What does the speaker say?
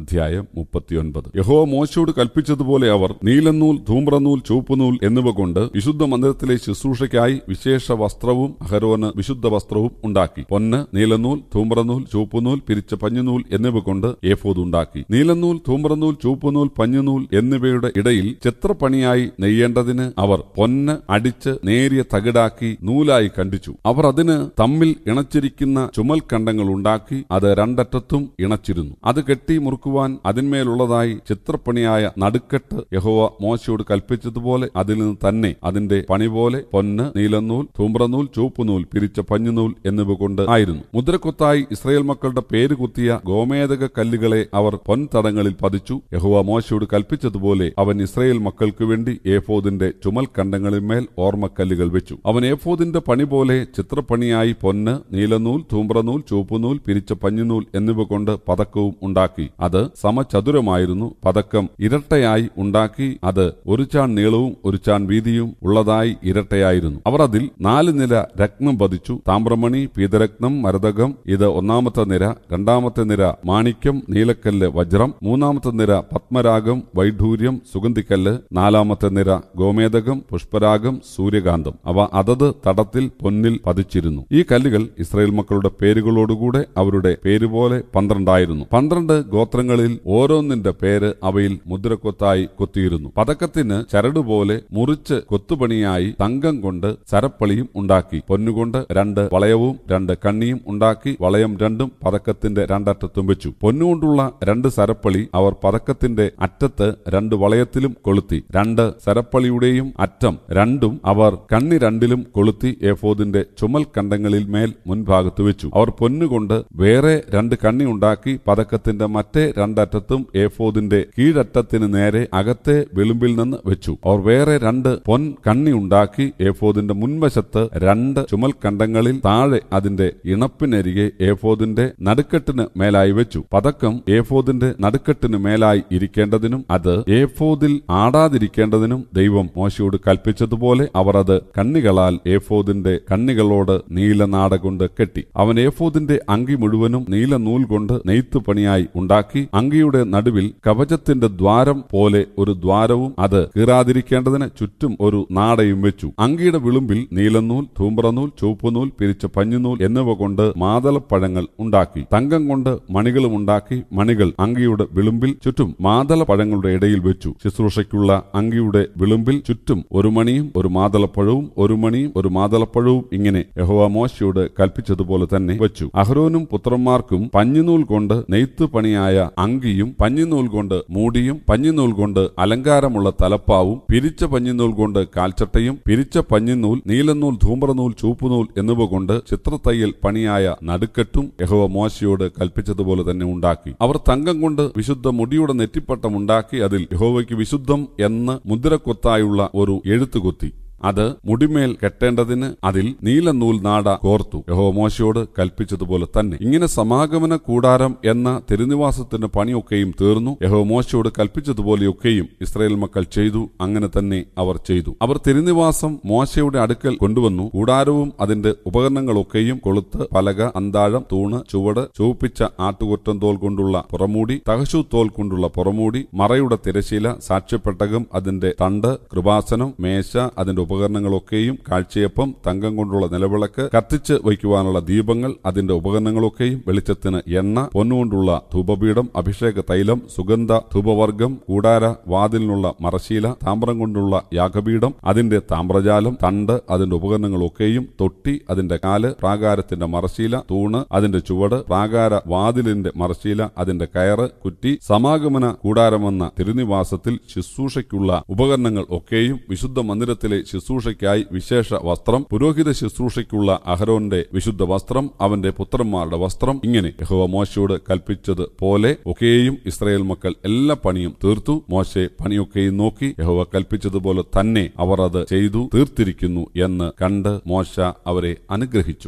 അധ്യായം മുപ്പത്തിയൊൻപത് യഹോ മോശയോട് കൽപ്പിച്ചതുപോലെ അവർ നീലനൂൽ ധൂമ്രനൂൽ ചുവപ്പുനൂൽ എന്നിവ കൊണ്ട് വിശുദ്ധ മന്ദിരത്തിലെ ശുശ്രൂഷയ്ക്കായി വിശേഷ വസ്ത്രവും അഹരോന് വിശുദ്ധ വസ്ത്രവും ഉണ്ടാക്കി പൊന്ന് നീലനൂൽ ധൂമ്രനൂൽ ചുവപ്പുനൂൽ പിരിച്ച പഞ്ഞുനൂൽ എന്നിവ കൊണ്ട് ഏഫോദ് ഉണ്ടാക്കി നീലനൂൽ ധൂമ്രനൂൽ ചുവപ്പുനൂൽ പഞ്ഞുനൂൽ എന്നിവയുടെ ഇടയിൽ ചിത്രപ്പണിയായി നെയ്യേണ്ടതിന് അവർ പൊന്ന് അടിച്ച് നേരിയ തകിടാക്കി നൂലായി കണ്ടിച്ചു അവർ അതിന് തമ്മിൽ ഇണച്ചിരിക്കുന്ന കണ്ടങ്ങൾ ഉണ്ടാക്കി അത് രണ്ടറ്റത്തും ഇണച്ചിരുന്നു അത് കെട്ടി മുറുക്കു തീർക്കുവാൻ അതിന്മേലുള്ളതായി ചിത്രപ്പണിയായ നടുക്കെട്ട് യഹോവ മോശയോട് കൽപ്പിച്ചതുപോലെ അതിൽ നിന്ന് തന്നെ അതിന്റെ പണി പോലെ പൊന്ന് നീലനൂൽ തൂമ്പ്രനൂൽ ചൂപ്പുനൂൽ പിരിച്ച പഞ്ഞുനൂൽ എന്നിവ കൊണ്ട് ആയിരുന്നു മുദ്രക്കൊത്തായി ഇസ്രയേൽ മക്കളുടെ പേര് കുത്തിയ ഗോമേതക കല്ലുകളെ അവർ പൊൻതടങ്ങളിൽ പതിച്ചു യഹുവ മോശയോട് കൽപ്പിച്ചതുപോലെ അവൻ ഇസ്രയേൽ മക്കൾക്ക് വേണ്ടി ഏഫോദിന്റെ മേൽ ഓർമ്മക്കല്ലുകൾ വെച്ചു അവൻ ഏഫോദിന്റെ പണി പോലെ ചിത്രപ്പണിയായി പൊന്ന് നീലനൂൽ തൂമ്പ്രനൂൽ ചൂപ്പുനൂൽ പിരിച്ച പഞ്ഞുനൂൽ എന്നിവ കൊണ്ട് പതക്കവും ഉണ്ടാക്കി അത് സമചതുരമായിരുന്നു പതക്കം ഇരട്ടയായി ഉണ്ടാക്കി അത് ഒരു ചാൺ നീളവും ഒരു ചാൺ വീതിയും ഉള്ളതായി ഇരട്ടയായിരുന്നു അവർ അതിൽ നാല് നില രത്നം പതിച്ചു താമ്രമണി പീതരത്നം മരതകം ഇത് ഒന്നാമത്തെ നിര രണ്ടാമത്തെ നിര മാണിക്യം നീലക്കല്ല് വജ്രം മൂന്നാമത്തെ നിര പത്മരാഗം വൈഢൂര്യം സുഗന്ധിക്കല്ല് നാലാമത്തെ നിര ഗോമേതകം പുഷ്പരാഗം സൂര്യകാന്തം അവ അതത് തടത്തിൽ പൊന്നിൽ പതിച്ചിരുന്നു ഈ കല്ലുകൾ ഇസ്രായേൽ മക്കളുടെ പേരുകളോടുകൂടെ അവരുടെ പേരുപോലെ പന്ത്രണ്ടായിരുന്നു പന്ത്രണ്ട് ഗോത്ര നക്ഷത്രങ്ങളിൽ ഓരോന്നിന്റെ പേര് അവയിൽ മുദ്രക്കൊത്തായി കൊത്തിയിരുന്നു പതക്കത്തിന് ചരടുപോലെ മുറിച്ച് കൊത്തുപണിയായി തങ്കം കൊണ്ട് ചരപ്പളിയും ഉണ്ടാക്കി പൊന്നുകൊണ്ട് രണ്ട് വളയവും രണ്ട് കണ്ണിയും ഉണ്ടാക്കി വളയം രണ്ടും പതക്കത്തിന്റെ രണ്ടറ്റത്തും വെച്ചു പൊന്നുകൊണ്ടുള്ള രണ്ട് സരപ്പളി അവർ പതക്കത്തിന്റെ അറ്റത്ത് രണ്ട് വളയത്തിലും കൊളുത്തി രണ്ട് സരപ്പളിയുടെയും അറ്റം രണ്ടും അവർ കണ്ണി രണ്ടിലും കൊളുത്തി എഫോദിന്റെ ചുമൽ കണ്ടങ്ങളിൽ മേൽ മുൻഭാഗത്ത് വെച്ചു അവർ പൊന്നുകൊണ്ട് വേറെ രണ്ട് കണ്ണി ഉണ്ടാക്കി പതക്കത്തിന്റെ മറ്റേ രണ്ടറ്റത്തും ഏഫോദിന്റെ കീഴറ്റത്തിന് നേരെ അകത്തെ വെളുമ്പിൽ നിന്ന് വെച്ചു അവർ വേറെ രണ്ട് പൊൻ കണ്ണി ഉണ്ടാക്കി ഏഫോദിന്റെ മുൻവശത്ത് രണ്ട് ചുമൽക്കണ്ടങ്ങളിൽ താഴെ അതിന്റെ ഇണപ്പിനരികെ ഏഫോദിന്റെ നടുക്കെട്ടിന് മേലായി വെച്ചു പതക്കം ഏഫോദിന്റെ നടുക്കെട്ടിന് മേലായി ഇരിക്കേണ്ടതിനും അത് ഏഫോദിൽ ആടാതിരിക്കേണ്ടതിനും ദൈവം മോശയോട് കൽപ്പിച്ചതുപോലെ അവർ അത് കണ്ണികളാൽ ഏഫോദിന്റെ കണ്ണികളോട് നീലനാട കൊണ്ട് കെട്ടി അവൻ ഏഫോദിന്റെ അങ്കി മുഴുവനും നീലനൂൽ കൊണ്ട് നെയ്ത്തു പണിയായി ഉണ്ടാക്കി ഉണ്ടാക്കി അങ്കിയുടെ നടുവിൽ കവചത്തിന്റെ ദ്വാരം പോലെ ഒരു ദ്വാരവും അത് കീറാതിരിക്കേണ്ടതിന് ചുറ്റും ഒരു നാടയും വെച്ചു അങ്കിയുടെ വിളുമ്പിൽ നീലനൂൽ ധൂമ്പ്രനൂൽ ചുവപ്പുനൂൽ പിരിച്ച പഞ്ഞുനൂൽ എന്നിവ കൊണ്ട് മാതളപ്പഴങ്ങൾ ഉണ്ടാക്കി തങ്കം കൊണ്ട് മണികളും ഉണ്ടാക്കി മണികൾ അങ്കിയുടെ വിളുമ്പിൽ ചുറ്റും മാതളപ്പഴങ്ങളുടെ ഇടയിൽ വെച്ചു ശുശ്രൂഷയ്ക്കുള്ള അങ്കിയുടെ വിളുമ്പിൽ ചുറ്റും ഒരു മണിയും ഒരു മാതളപ്പഴവും ഒരു മണിയും ഒരു മാതളപ്പഴവും ഇങ്ങനെ യഹോവ മോശയോട് കൽപ്പിച്ചതുപോലെ തന്നെ വെച്ചു അഹ്റോനും പുത്രന്മാർക്കും പഞ്ഞുനൂൽ കൊണ്ട് നെയ്ത്ത് പണിയായ അങ്കിയും പഞ്ഞിനൂൽ കൊണ്ട് മൂടിയും പഞ്ഞിനൂൽ കൊണ്ട് അലങ്കാരമുള്ള തലപ്പാവും പിരിച്ച പഞ്ഞിനൂൽ കൊണ്ട് കാൽച്ചട്ടയും പിരിച്ച പഞ്ഞിനൂൽ നീലനൂൽ ധൂമ്രനൂൽ ചൂപ്പുനൂൽ എന്നിവ കൊണ്ട് ചിത്രത്തയ്യൽ പണിയായ നടുക്കെട്ടും യഹോവ മോശയോട് കൽപ്പിച്ചതുപോലെ തന്നെ ഉണ്ടാക്കി അവർ തങ്കം കൊണ്ട് വിശുദ്ധ മുടിയുടെ നെറ്റിപ്പട്ടം ഉണ്ടാക്കി അതിൽ യഹോവയ്ക്ക് വിശുദ്ധം എന്ന് മുദ്രക്കൊത്തായുള്ള ഒരു എഴുത്തുകൊത്തി അത് മുടിമേൽ കെട്ടേണ്ടതിന് അതിൽ നീലനൂൽ നാട കോർത്തു യഹോ മോശയോട് കൽപ്പിച്ചതുപോലെ തന്നെ ഇങ്ങനെ സമാഗമന കൂടാരം എന്ന തിരുനിവാസത്തിന്റെ പണിയൊക്കെയും തീർന്നു യഹോ മോശയോട് കൽപ്പിച്ചതുപോലെയൊക്കെയും ഇസ്രയേൽ മക്കൾ ചെയ്തു അങ്ങനെ തന്നെ അവർ ചെയ്തു അവർ തിരുനിവാസം മോശയുടെ അടുക്കൽ കൊണ്ടുവന്നു കൂടാരവും അതിന്റെ ഉപകരണങ്ങളൊക്കെയും കൊളുത്ത് പലക അന്താഴം തൂണ് ചുവട് ചുവപ്പിച്ച ആട്ടുകൊറ്റൻ തോൽ കൊണ്ടുള്ള പുറമൂടി തഹശു തോൽ കൊണ്ടുള്ള പുറമൂടി മറയുടെ തിരശീല സാക്ഷ്യപ്പെട്ടകം അതിന്റെ തണ്ട് കൃപാസനം മേശ അതിന്റെ ഉപകരണങ്ങളൊക്കെയും കാഴ്ചയപ്പം തങ്കം കൊണ്ടുള്ള നിലവിളക്ക് കത്തിച്ച് വയ്ക്കുവാനുള്ള ദീപങ്ങൾ അതിന്റെ ഉപകരണങ്ങളൊക്കെയും വെളിച്ചത്തിന് എണ്ണ പൊന്നുകൊണ്ടുള്ള ധൂപപീഠം അഭിഷേക തൈലം സുഗന്ധ ധൂപവർഗം കൂടാര വാതിലിനുള്ള മറശീല താമ്രം കൊണ്ടുള്ള യാഗപീഠം അതിന്റെ താമ്രജാലം തണ്ട് അതിന്റെ ഉപകരണങ്ങളൊക്കെയും തൊട്ടി അതിന്റെ കാല് പ്രാകാരത്തിന്റെ മറശീല തൂണ് അതിന്റെ ചുവട് പ്രാകാര വാതിലിന്റെ മറശീല അതിന്റെ കയറ് കുറ്റി സമാഗമന കൂടാരമെന്ന തിരുനിവാസത്തിൽ ശുശ്രൂഷയ്ക്കുള്ള ഉപകരണങ്ങൾ ഒക്കെയും വിശുദ്ധ മന്ദിരത്തിലെ ശുശ്രൂഷയ്ക്കായി വിശേഷ വസ്ത്രം പുരോഹിത ശുശ്രൂഷയ്ക്കുള്ള അഹരോന്റെ വിശുദ്ധ വസ്ത്രം അവന്റെ പുത്രന്മാരുടെ വസ്ത്രം ഇങ്ങനെ യഹോവ മോശയോട് കൽപ്പിച്ചത് പോലെ ഒക്കെയും ഇസ്രായേൽ മക്കൾ എല്ലാ പണിയും തീർത്തു മോശെ പണിയൊക്കെയും നോക്കി യഹോവ കൽപ്പിച്ചതുപോലെ തന്നെ അവർ അത് ചെയ്തു തീർത്തിരിക്കുന്നു എന്ന് കണ്ട് മോശ അവരെ അനുഗ്രഹിച്ചു